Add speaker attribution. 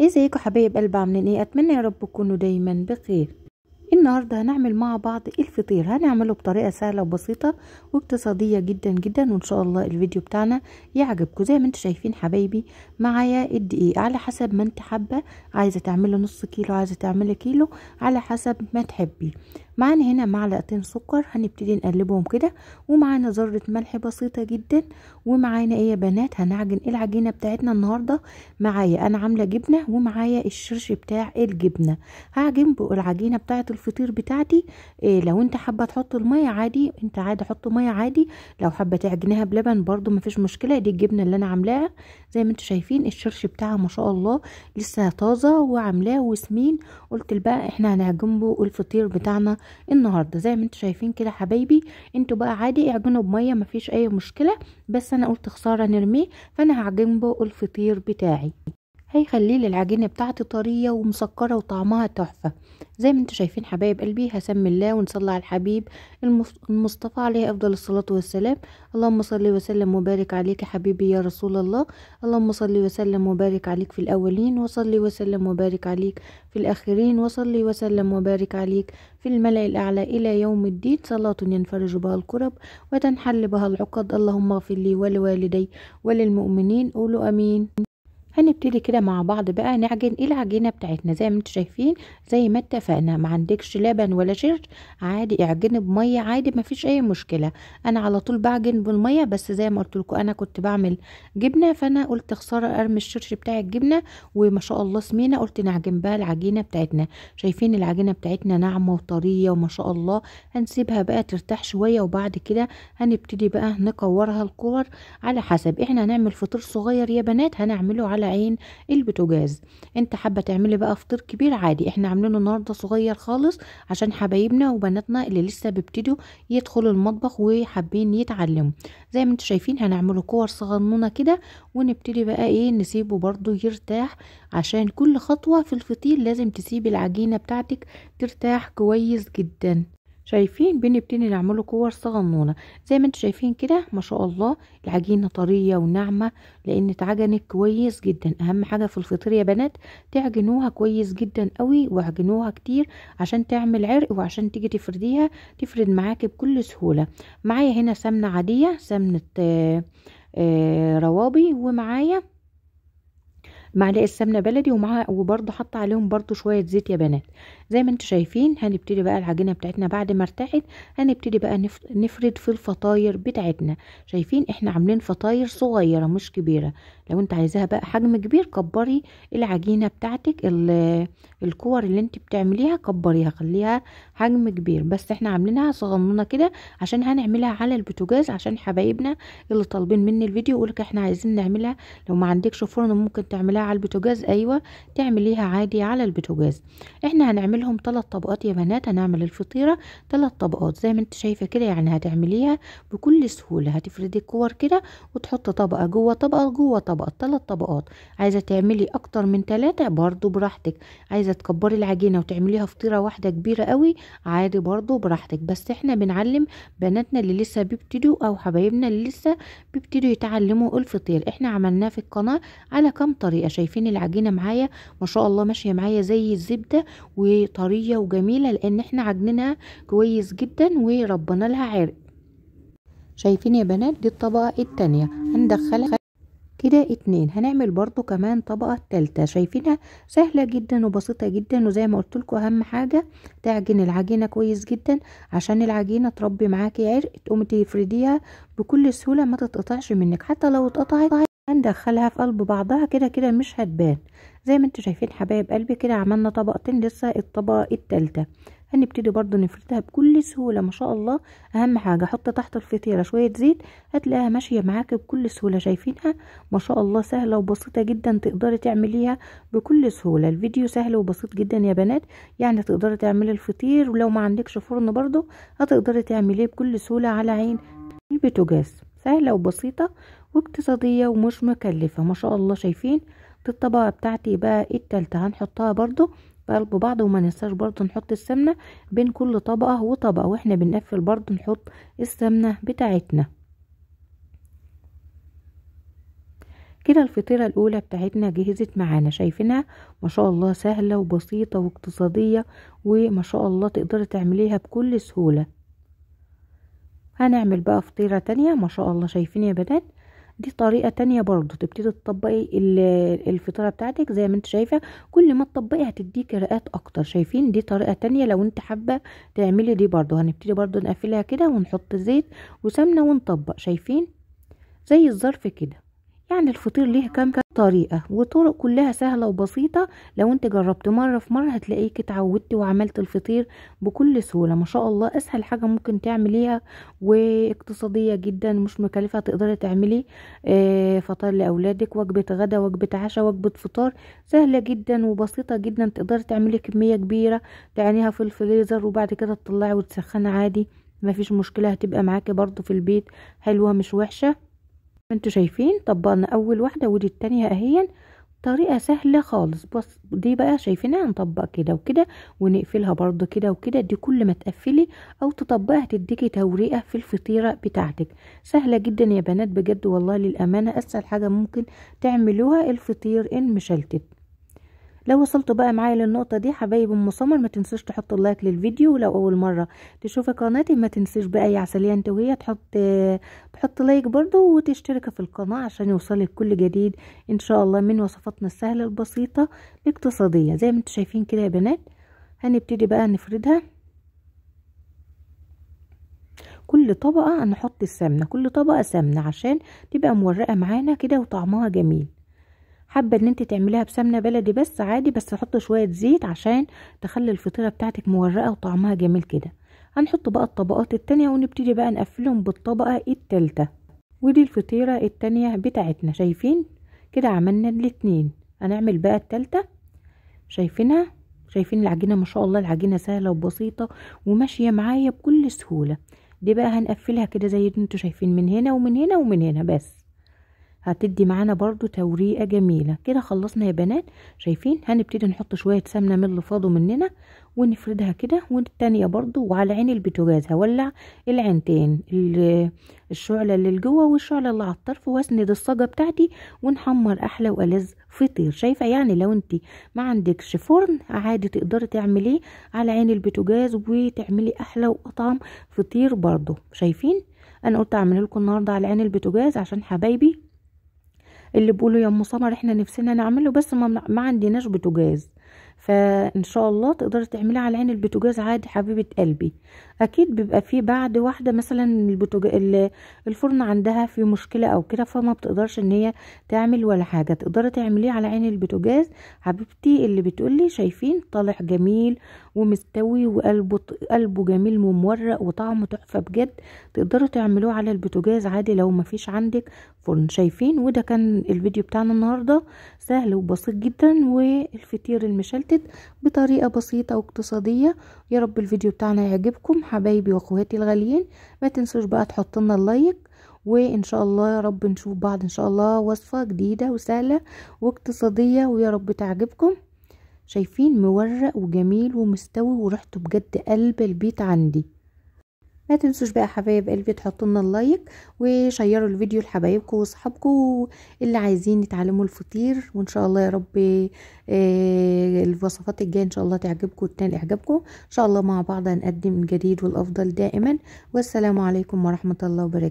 Speaker 1: ازيكم حبايب قلب عاملين ايه اتمنى يا رب تكونوا دايما بخير النهارده هنعمل مع بعض الفطير هنعمله بطريقه سهله وبسيطه واقتصاديه جدا جدا وان شاء الله الفيديو بتاعنا يعجبكم زي ما انتم شايفين حبايبي معايا الدقيق على حسب ما انت حابه عايزه تعملي نص كيلو عايزه تعملي كيلو على حسب ما تحبي معانا هنا معلقتين سكر هنبتدي نقلبهم كده ومعانا ذره ملح بسيطه جدا ومعانا ايه يا بنات هنعجن العجينه بتاعتنا النهارده معايا انا عامله جبنه ومعايا الشرش بتاع الجبنه هعجن العجينه بتاعه الفطير بتاعتي إيه لو انت حابه تحط الميه عادي انت عادي حط ميه عادي لو حابه تعجنها بلبن برده مفيش مشكله دي الجبنه اللي انا عاملاها زي ما انتم شايفين الشرش بتاعها ما شاء الله لسه طازه وعاملاه وسمين قلت بقى احنا هنعجن الفطير بتاعنا النهارده زي ما انتوا شايفين كده حبايبي انتوا بقى عادي اعجنوا بميه مفيش اي مشكله بس انا قلت خساره نرميه فانا هعجنبه الفطير بتاعي هيخلي لي العجينه بتاعتي طريه ومسكره وطعمها تحفه زي ما انتم شايفين حبايب قلبي هسمي الله ونصلي على الحبيب المصطفى عليه افضل الصلاه والسلام اللهم صل وسلم وبارك عليك حبيبي يا رسول الله اللهم صل وسلم وبارك عليك في الاولين وصلي وسلم وبارك عليك في الاخرين وصلي وسلم وبارك عليك في الملأ الاعلى الى يوم الدين صلاه ينفرج بها الكرب وتنحل بها العقد اللهم اغفر لي ولوالدي وللمؤمنين قولوا امين هنبتدي كده مع بعض بقى نعجن العجينه بتاعتنا زي ما انتم شايفين زي ما اتفقنا ما عندكش لبن ولا شيش عادي اعجني بميه عادي ما فيش اي مشكله انا على طول بعجن بالميه بس زي ما قلت لكم انا كنت بعمل جبنه فانا قلت خساره ارمي الشرش بتاع الجبنه وما شاء الله سمينا قلت نعجن بقى العجينه بتاعتنا شايفين العجينه بتاعتنا ناعمه وطريه وما شاء الله هنسيبها بقى ترتاح شويه وبعد كده هنبتدي بقى نكورها الكور على حسب احنا هنعمل فطير صغير يا بنات هنعمله على العين البتجاز انت حابه تعملي بقى فطير كبير عادي احنا عاملينه النهارده صغير خالص عشان حبايبنا وبناتنا اللي لسه بيبتدوا يدخلوا المطبخ وحابين يتعلموا زي ما انتم شايفين هنعمله كور صغنونه كده ونبتدي بقى ايه نسيبه برده يرتاح عشان كل خطوه في الفطير لازم تسيبي العجينه بتاعتك ترتاح كويس جدا شايفين بنبتدي نعمله كور صغنونه زي ما انتم شايفين كده ما شاء الله العجينه طريه وناعمه لان اتعجنت كويس جدا اهم حاجه في الفطير يا بنات تعجنوها كويس جدا قوي واعجنوها كتير عشان تعمل عرق وعشان تيجي تفرديها تفرد معاكي بكل سهوله معايا هنا سمنه عاديه سمنه آآ آه، آآ آه، روابي ومعايا معلقه سمنه بلدي ومعاها وبرده حاطه عليهم برده شويه زيت يا بنات زي ما انتم شايفين هنبتدي بقى العجينه بتاعتنا بعد ما ارتاحت هنبتدي بقى نفرد في الفطاير بتاعتنا شايفين احنا عاملين فطاير صغيره مش كبيره لو انت عايزاها بقى حجم كبير كبري العجينه بتاعتك الكور اللي انت بتعمليها كبريها خليها حجم كبير بس احنا عاملينها صغنونه كده عشان هنعملها على البوتاجاز عشان حبايبنا اللي طالبين مني الفيديو يقولك احنا عايزين نعملها لو ما عندكش فرن ممكن تعملها على البوتاجاز ايوه تعمليها عادي على البوتاجاز احنا هنعملهم ثلاث طبقات يا بنات هنعمل الفطيره ثلاث طبقات زي ما انت شايفه كده يعني هتعمليها بكل سهوله هتفردي الكور كده وتحطي طبقه جوه طبقه جوه طبقه ثلاث طبقات عايزه تعملي اكتر من ثلاثه برضو براحتك عايزه تكبري العجينه وتعمليها فطيره واحده كبيره قوي عادي برضو براحتك بس احنا بنعلم بناتنا اللي لسه بيبتدوا او حبايبنا اللي لسه بيبتدوا يتعلموا الفطير احنا عملناه في القناه على كام طريقه الطريقه شايفين العجينه معايا ما شاء الله ماشيه معايا زي الزبده وطريه وجميله لان احنا عجننها كويس جدا وربنا لها عرق شايفين يا بنات دي الطبقه التانية هندخلها كده اتنين هنعمل برضو كمان طبقة تالتة شايفينها سهلة جدا وبسيطة جدا وزي ما قلتلكوا اهم حاجة تعجن العجينة كويس جدا عشان العجينة تربي معاكي عرق تقومي تفرديها بكل سهولة ما تتقطعش منك حتى لو اتقطعت هندخلها في قلب بعضها كده كده مش هتبان زي ما انتوا شايفين حبايب قلبي كده عملنا طبقتين لسه الطبقه التالتة هنبتدي برضو نفردها بكل سهوله ما شاء الله اهم حاجه حط تحت الفطيره شويه زيت هتلاقيها ماشيه معاك بكل سهوله شايفينها ما شاء الله سهله وبسيطه جدا تقدري تعمليها بكل سهوله الفيديو سهل وبسيط جدا يا بنات يعني تقدري تعملي الفطير ولو ما عندكش فرن برضو هتقدري تعمليه بكل سهوله على عين البوتاجاز سهله وبسيطه واقتصادية ومش مكلفة ما شاء الله شايفين دي الطبقة بتاعتي بقى التالتة هنحطها برضو قلب بعض وما ننساش برضو نحط السمنة بين كل طبقة وطبقة واحنا بنقفل برضو نحط السمنة بتاعتنا كده الفطيرة الأولى بتاعتنا جهزت معانا شايفينها ما شاء الله سهلة وبسيطة واقتصادية وما شاء الله تقدري تعمليها بكل سهولة هنعمل بقى فطيرة تانية ما شاء الله شايفين يا بنات دي طريقه تانية برضو تبتدي تطبقي الفطيره بتاعتك زي ما انت شايفه كل ما تطبقي هتديك رقات اكتر شايفين دي طريقه تانية لو انت حابه تعملي دي برضو هنبتدي برضو نقفلها كده ونحط زيت وسمنه ونطبق شايفين زي الظرف كده يعني الفطير ليه كام طريقة وطرق كلها سهلة وبسيطة لو انت جربت مرة في مرة هتلاقيك اتعودت وعملت الفطير بكل سهولة ما شاء الله اسهل حاجة ممكن تعمليها واقتصادية جدا مش مكلفة تقدري تعملي آه، فطار لاولادك وجبة غدا وجبة عشاء وجبة فطار سهلة جدا وبسيطة جدا تقدري تعملي كمية كبيرة تعينيها في الفريزر وبعد كده تطلعي وتسخن عادي مفيش مشكلة هتبقى معاكي برضو في البيت حلوة مش وحشة انتوا شايفين طبقنا اول واحده ودي التانية اهي طريقه سهله خالص بص دي بقى شايفينها نطبق كده وكده ونقفلها برضو كده وكده دي كل ما تقفلي او تطبقها تديكي توريقه في الفطيره بتاعتك سهله جدا يا بنات بجد والله للامانه اسهل حاجه ممكن تعملوها الفطير المشلتت لو وصلتوا بقى معايا للنقطه دي حبايب ام سمر ما تنسوش تحطوا لايك للفيديو ولو اول مره تشوفي قناتي ما تنسيش بقى يا عسليه انت وهي تحط تحط لايك برضو وتشترك في القناه عشان يوصلك كل جديد ان شاء الله من وصفاتنا السهله البسيطه الاقتصاديه زي ما انتم شايفين كده يا بنات هنبتدي بقى نفردها كل طبقة هنحط السمنة كل طبقة سمنة عشان تبقى مورقة معانا كده وطعمها جميل حابه ان انت تعمليها بسمنه بلدي بس عادي بس حط شويه زيت عشان تخلي الفطيره بتاعتك مورقه وطعمها جميل كده هنحط بقى الطبقات التانية ونبتدي بقى نقفلهم بالطبقه التالتة ودي الفطيره التانية بتاعتنا شايفين كده عملنا الاتنين هنعمل بقى التالتة شايفينها شايفين العجينه ما شاء الله العجينه سهله وبسيطه وماشيه معايا بكل سهوله دي بقى هنقفلها كده زي ما انتوا شايفين من هنا ومن هنا ومن هنا بس هتدي معانا برضو توريقه جميله كده خلصنا يا بنات شايفين هنبتدي نحط شويه سمنه من اللي فاضوا مننا ونفردها كده والتانية برضو وعلى عين البوتاجاز هولع العينتين الشعله اللي جوه والشعله اللي على الطرف واسند الصاجه بتاعتي ونحمر احلى والذ فطير شايفه يعني لو انت ما عندكش فرن عادي تقدري تعمليه على عين البوتاجاز وتعملي احلى واطعم فطير برضو شايفين انا قلت اعمل لكم النهارده على عين البوتاجاز عشان حبايبي اللي بيقولوا يا ام سمر احنا نفسنا نعمله بس ما, ما عندناش بوتاجاز فان شاء الله تقدري تعمليه على عين البوتاجاز عادي حبيبه قلبي اكيد بيبقى في بعد واحده مثلا الفرن عندها في مشكله او كده فما بتقدرش ان هي تعمل ولا حاجه تقدري تعمليه على عين البوتاجاز حبيبتي اللي بتقولي شايفين طالع جميل ومستوي وقلبه قلبه جميل ومورق وطعمه تحفه بجد تقدروا تعملوه على البوتاجاز عادي لو مفيش عندك فرن شايفين وده كان الفيديو بتاعنا النهارده سهل وبسيط جدا والفطير المشلتت الجدد بطريقة بسيطة واقتصادية يا رب الفيديو بتاعنا يعجبكم حبايبي واخواتي الغاليين ما تنسوش بقى تحط اللايك وان شاء الله يا رب نشوف بعض ان شاء الله وصفة جديدة وسهلة واقتصادية ويا رب تعجبكم شايفين مورق وجميل ومستوي وريحته بجد قلب البيت عندي ما تنسوش بقى حبايب قلبي تحطولنا اللايك وشيروا الفيديو لحبايبكم وصحابكم اللي عايزين يتعلموا الفطير وان شاء الله يا رب آه، الوصفات الجايه ان شاء الله تعجبكم وتنال اعجابكم ان شاء الله مع بعض هنقدم الجديد والافضل دائما والسلام عليكم ورحمه الله وبركاته